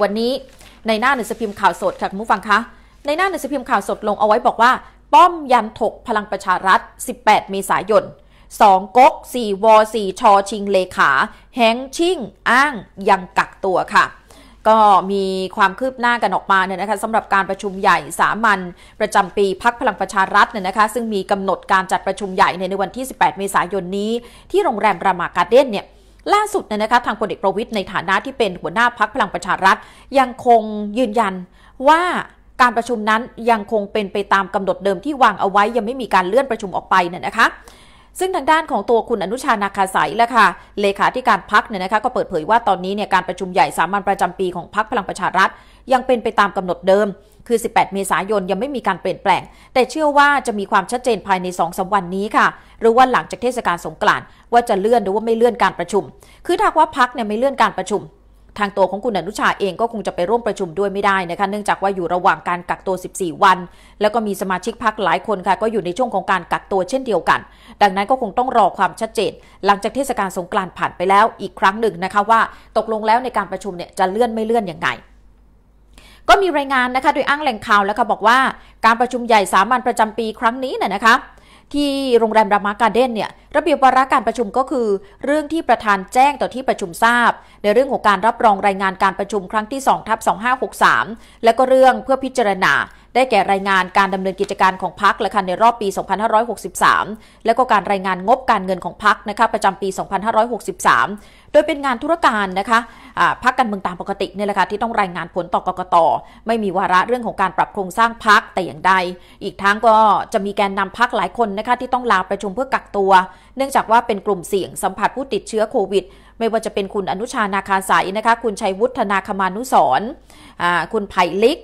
วันนี้ในหน้าหนังสือพิมพ์ข่าวสดค่ะคุณผู้ฟังคะในหน้าหนังสือพิมพ์ข่าวสดลงเอาไว้บอกว่า ป้อมยันถกพลังประชารัฐ 18 เมษายน 2ก๊ก4 ว 4ชอชิง เลขา แฮงชิ่งอ้าง ยังกักตัวค่ะ ก็มีความคืบหน้ากันออกมาเนี่ยนะคะสำหรับการประชุมใหญ่สามัญประจำปีพักพลังประชารัฐเนี่ยนะคะซึ่งมีกำหนดการจัดประชุมใหญ่ในวันที่ 18 เมษายนนี้ที่โรงแรมรามาการ์เด้นเนี่ยล่าสุดเนี่ยนะคะทางพลเอกประวิทย์ในฐานะที่เป็นหัวหน้าพักพลังประชารัฐยังคงยืนยันว่าการประชุมนั้นยังคงเป็นไปตามกำหนดเดิมที่วางเอาไว้ยังไม่มีการเลื่อนประชุมออกไปเนี่ยนะคะ ซึ่งทางด้านของตัวคุณอนุชานาคาสายและค่ะเลขาธิการพักเนี่ยนะคะก็เปิดเผยว่าตอนนี้เนี่ยการประชุมใหญ่สามัญประจำปีของพักพลังประชารัฐยังเป็นไปตามกำหนดเดิมคือ 18 เมษายน ยังไม่มีการเปลี่ยนแปลง แต่เชื่อว่าจะมีความชัดเจนภายใน2อสวันนี้ค่ะ หรือว่าหลังจากเทศกาลสงกรานต์ว่าจะเลื่อนหรือว่าไม่เลื่อนการประชุม คือถ้าว่าพักเนี่ยไม่เลื่อนการประชุม ทางตัวของคุณอนุชาเองก็คงจะไปร่วมประชุมด้วยไม่ได้นะคะ เนื่องจากว่าอยู่ระหว่างการกักตัว 14 วัน แล้วก็มีสมาชิกพักหลายคนค่ะก็อยู่ในช่วงของการกักตัวเช่นเดียวกัน ดังนั้นก็คงต้องรอความชัดเจน หลังจากเทศกาลสงกรานต์ผ่านไปแล้วอีกครั้งหนึ่งนะคะว่าตกลงแล้วในการประชุมเนี่ยจะเลื่อนไม่เลื่อนอย่างไงก็มีรายงานนะคะโดยอ้างแหล่งข่าวแล้วค่ะบอกว่าการประชุมใหญ่สามัญประจำปีครั้งนี้น่ยนะคะที่โรงแรมรามาการ์เด้นเนี่ยระเบียบวาระการประชุมก็คือเรื่องที่ประธานแจ้งต่อที่ประชุมทราบในเรื่องของการรับรองรายงานการประชุมครั้งที่2ทับ2563และก็เรื่องเพื่อพิจารณาได้แก่รายงานการดำเนินกิจการของพักและคันในรอบปี 2563 และก็การรายงานงบการเงินของพักนะคะประจำปี 2563 โดยเป็นงานธุรการนะคะะพักการเมืองตามปกติเนี่ยแหละค่ะที่ต้องรายงานผลต่อกกตไม่มีวาระเรื่องของการปรับโครงสร้างพักแต่อย่างใด อีกทั้ง ก็จะมีแกนนำพักหลายคนนะคะที่ต้องลาประชุมเพื่อกักตัวเนื่องจากว่าเป็นกลุ่มเสี่ยงสัมผัสผู้ติดเชื้อโควิดไม่ว่าจะเป็นคุณอนุชานาคาสายนะคะคุณชัยวุฒนาคมานุสรคุณไผ่ลิก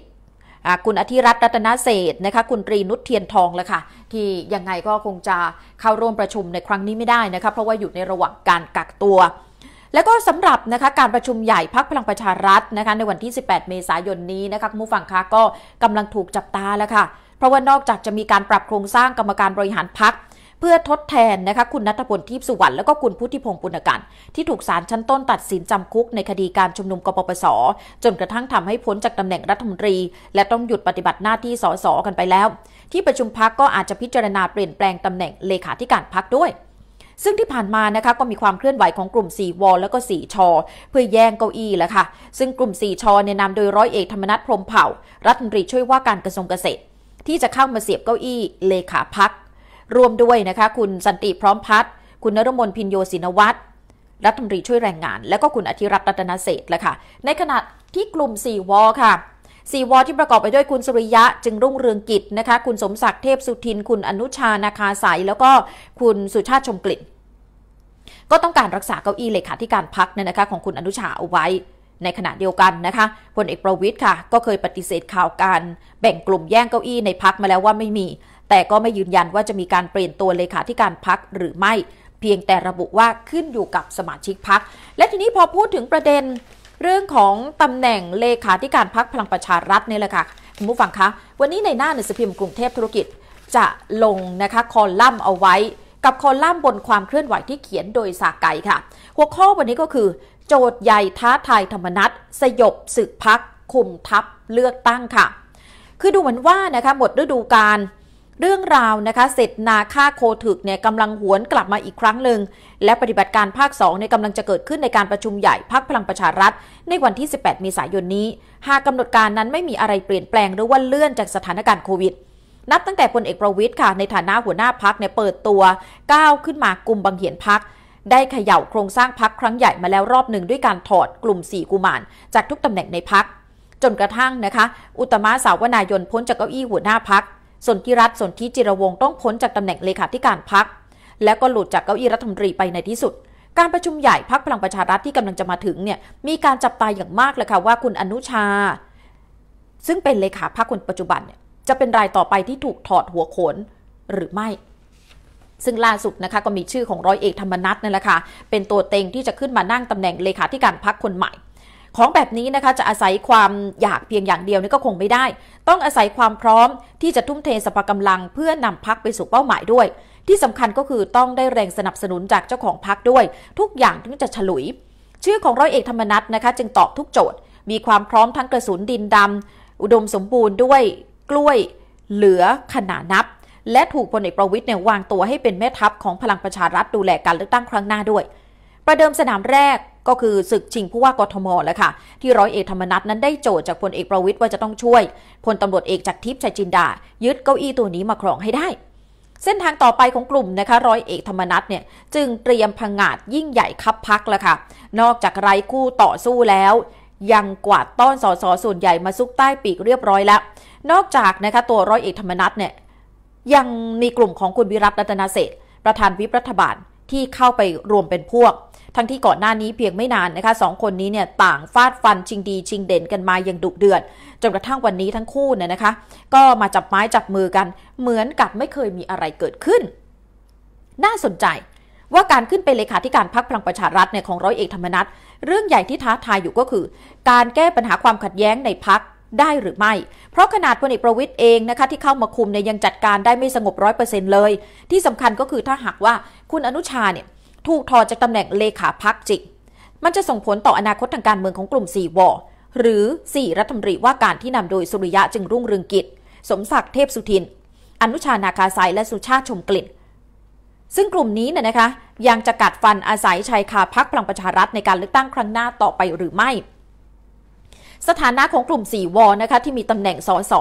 คุณอธิรัตน์รัตนเศษนะคะคุณตรีนุชเทียนทองแล้วค่ะที่ยังไงก็คงจะเข้าร่วมประชุมในครั้งนี้ไม่ได้นะคะเพราะว่าอยู่ในระหว่างการกักตัว และก็สำหรับนะคะการประชุมใหญ่พักพลังประชารัฐนะคะในวันที่ 18 เมษายนนี้นะคะผู้ฟังคะก็กำลังถูกจับตาแล้วค่ะเพราะว่านอกจากจะมีการปรับโครงสร้างกรรมการบริหารพักเพื่อทดแทนนะคะคุณนัทพลทิพสุวรรณและก็คุณพุทธิพงศ์ปุณกันที่ถูกศาลชั้นต้นตัดสินจำคุก ในคดีการชุมนุมกปปส จนกระทั่งทำให้พ้นจากตำแหน่งรัฐมนตรี และต้องหยุดปฏิบัติหน้าที่สสกันไปแล้ว ที่ประชุมพักก็อาจจะพิจารณาเปลี่ยนแปลงตำแหน่งเลขาธิการพักด้วย ซึ่งที่ผ่านมานะคะก็มีความเคลื่อนไหวของกลุ่ม4วอลและก็ 4ชอเพื่อแย่งเก้าอี้แล้วค่ะซึ่งกลุ่ม4ชอเนี่นำโดยร้อยเอกธรรมนัฐพรมเผ่า รัฐมนตรีช่วยว่าการกระทรวงเกษตร ที่จะเข้ามาเสียบเก้าอี้ เลขาพักร่วมด้วยนะคะคุณสันติพร้อมพัฒน์คุณนรมนพินโยศินวัตรรัฐมนตรีช่วยแรงงาน และก็คุณอธิรัตน์รัตนเศษและค่ะในขณะที่กลุ่ม 4วอค่ะ 4วอที่ประกอบไปด้วยคุณสุริยะจึงรุ่งเรืองกิจนะคะคุณสมศักดิ์เทพสุทิน คุณอนุชานาคาสายแล้วก็คุณสุชาติชมกลิ่นก็ต้องการรักษาเก้าอี้เลขาธิการพักเนี่ยนะคะของคุณอนุชาเอาไว้ ในขณะเดียวกันนะคะพลเอกประวิทย์ค่ะ ก็เคยปฏิเสธข่าวการแบ่งกลุ่มแย่งเก้าอี้ในพักมาแล้วว่าไม่มีแต่ก็ไม่ยืนยันว่าจะมีการเปลี่ยนตัวเลขาธิการพักหรือไม่ เพียงแต่ระบุว่าขึ้นอยู่กับสมาชิกพัก และทีนี้พอพูดถึงประเด็นเรื่องของตำแหน่งเลขาธิการพักพลังประชารัฐนี่แหละค่ะคุณผู้ฟังคะ วันนี้ในหน้าหนังสือพิมพ์กรุงเทพธุรกิจ จะลงนะคะคอลัมน์เอาไว้ กับคอลัมน์บนความเคลื่อนไหวที่เขียนโดยสากไก่ค่ะ หัวข้อวันนี้ก็คือโจทย์ใหญ่ท้าทายธรรมนัตสยบศึกพักคุมทัพเลือกตั้งค่ะ คือดูเหมือนว่านะคะหมดฤดูกาลเรื่องราวนะคะเสร็จนาค่าโคถึกเนี่ยกำลังหวนกลับมาอีกครั้งหนึ่งและปฏิบัติการภาค2เนี่ยกำลังจะเกิดขึ้นในการประชุมใหญ่พักพลังประชารัฐ ในวันที่ 18เมษายนนี้หากกำหนดการนั้นไม่มีอะไรเปลี่ยนแปลงหรือว่าเลื่อนจากสถานการณ์โควิด นับตั้งแต่พลเอกประวิทย์ค่ะในฐานะหัวหน้าพักเนี่ยเปิดตัวก้าวขึ้นมากลุ่มบังเหียนพักได้เขย่าโครงสร้างพักครั้งใหญ่มาแล้วรอบหนึ่งด้วยการถอดกลุ่ม 4กุมารจากทุกตำแหน่งในพักจนกระทั่งนะคะอุตมะสาวนายนพ้นจากเก้าอี้หัวหน้าพักสนธิรัตน์สนธิจิรวงต้องพ้นจากตำแหน่งเลขาธิการพัก และก็หลุดจากเก้าอี้รัฐมนตรีไปในที่สุด การประชุมใหญ่พักพลังประชารัฐที่กำลังจะมาถึงเนี่ย มีการจับตายอย่างมากเลยค่ะว่าคุณอนุชา ซึ่งเป็นเลขาพักคนปัจจุบันเนี่ย จะเป็นรายต่อไปที่ถูกถอดหัวโขนหรือไม่ ซึ่งล่าสุดนะคะก็มีชื่อของร้อยเอกธรรมนัฐนั่นแหละค่ะ เป็นตัวเต็งที่จะขึ้นมานั่งตำแหน่งเลขาธิการพักคนใหม่ของแบบนี้นะคะจะอาศัยความอยากเพียงอย่างเดียวนี่ก็คงไม่ได้ ต้องอาศัยความพร้อมที่จะทุ่มเทสภากำลังเพื่อนำพักไปสู่เป้าหมายด้วย ที่สำคัญก็คือต้องได้แรงสนับสนุนจากเจ้าของพักด้วย ทุกอย่างถึงจะฉลุย ชื่อของร้อยเอกธรรมนัฐนะคะจึงตอบทุกโจทย์มีความพร้อมทั้งกระสุนดินดำอุดมสมบูรณ์ด้วยกล้วยเหลือขนานับและถูกพลเอกประวิทย์เนี่ยวางตัวให้เป็นแม่ทัพของพลังประชารัฐดูแลการเลือกตั้งครั้งหน้าด้วยประเดิมสนามแรกก็คือศึกชิงผู้ว่ากทมแล้วค่ะที่ร้อยเอกธรรมนัฐนั้นได้โจทย์จากพลเอกประวิทย์ว่าจะต้องช่วยพลตำรวจเอกจากทิพย์ชัยจินดา ยึดเก้าอี้ตัวนี้มาครองให้ได้ เส้นทางต่อไปของกลุ่มนะคะร้อยเอกธรรมนัฐเนี่ยจึงเตรียมพังงาดยิ่งใหญ่คับพักแล้วค่ะนอกจากไร้คู่ต่อสู้แล้ว ยังกวาดต้อนสอสอส่วนใหญ่มาซุกใต้ปีกเรียบร้อยแล้ว นอกจากนะคะตัวร้อยเอกธรรมนัฐเนี่ยยังมีกลุ่มของคุณวิรัตรัตนเศษประธานวิปรัฐบาลที่เข้าไปรวมเป็นพวก ทั้งที่ก่อนหน้านี้เพียงไม่นานนะคะสองคนนี้เนี่ยต่างฟาดฟันชิงดี ชิงเด่นกันมาอย่างดุเดือดจนกระทั่งวันนี้ทั้งคู่เนี่ยนะคะ ก็มาจับไม้จับมือกัน เหมือนกับไม่เคยมีอะไรเกิดขึ้น น่าสนใจว่าการขึ้นเป็นเลขาธิการพักพลังประชารัฐเนี่ยของร้อยเอกธรรมนัฐเรื่องใหญ่ที่ท้าทายอยู่ก็คือ การแก้ปัญหาความขัดแย้งในพักได้หรือไม่ เพราะขนาดพลเอกประวิตย์เองนะคะที่เข้ามาคุมเนี่ยยังจัดการได้ไม่สงบร้อยเปอร์เซ็นต์เลย ที่สำคัญก็คือถ้าหากว่าคุณอนุชาเนี่ยถูกถอดจากตำแหน่งเลขาพักจริงมันจะส่งผลต่ออนาคตทางการเมืองของกลุ่มสี่วอหรือ 4 รัฐมนตรีว่าการที่นำโดยสุริยะจึงรุ่งเรืองกิจ สมศักดิ์เทพสุทิน อนุชานาคาสายและสุชาติชมกลิ่นซึ่งกลุ่มนี้เนี่ยนะคะยังจะกัดฟันอาศัยชายคาพักพลังประชารัฐในการเลือกตั้งครั้งหน้าต่อไปหรือไม่สถานะของกลุ่ม 4วอนะคะที่มีตำแหน่งสส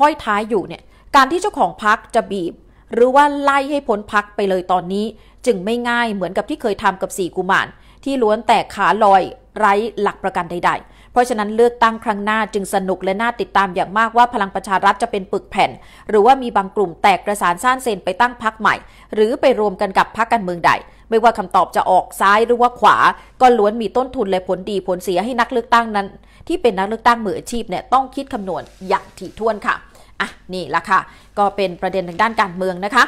ห้อยท้ายอยู่เนี่ยการที่เจ้าของพักจะบีบหรือว่าไล่ให้พ้นพักไปเลยตอนนี้จึงไม่ง่ายเหมือนกับที่เคยทำกับ 4กุมารที่ล้วนแต่ขาลอยไร้หลักประกันใดๆเพราะฉะนั้นเลือกตั้งครั้งหน้าจึงสนุกและน่าติดตามอย่างมากว่าพลังประชารัฐจะเป็นปึกแผ่น หรือว่ามีบางกลุ่มแตกกระสานซ่านเซนไปตั้งพักใหม่ หรือไปรวมกันกับพักการเมืองใด ไม่ว่าคำตอบจะออกซ้ายหรือว่าขวา ก็ล้วนมีต้นทุนและผลดีผลเสียให้นักเลือกตั้งนั้น ที่เป็นนักเลือกตั้งมืออาชีพเนี่ยต้องคิดคำนวณอย่างถี่ถ้วนค่ะอ่ะนี่ละค่ะก็เป็นประเด็นทางด้านการเมืองนะคะ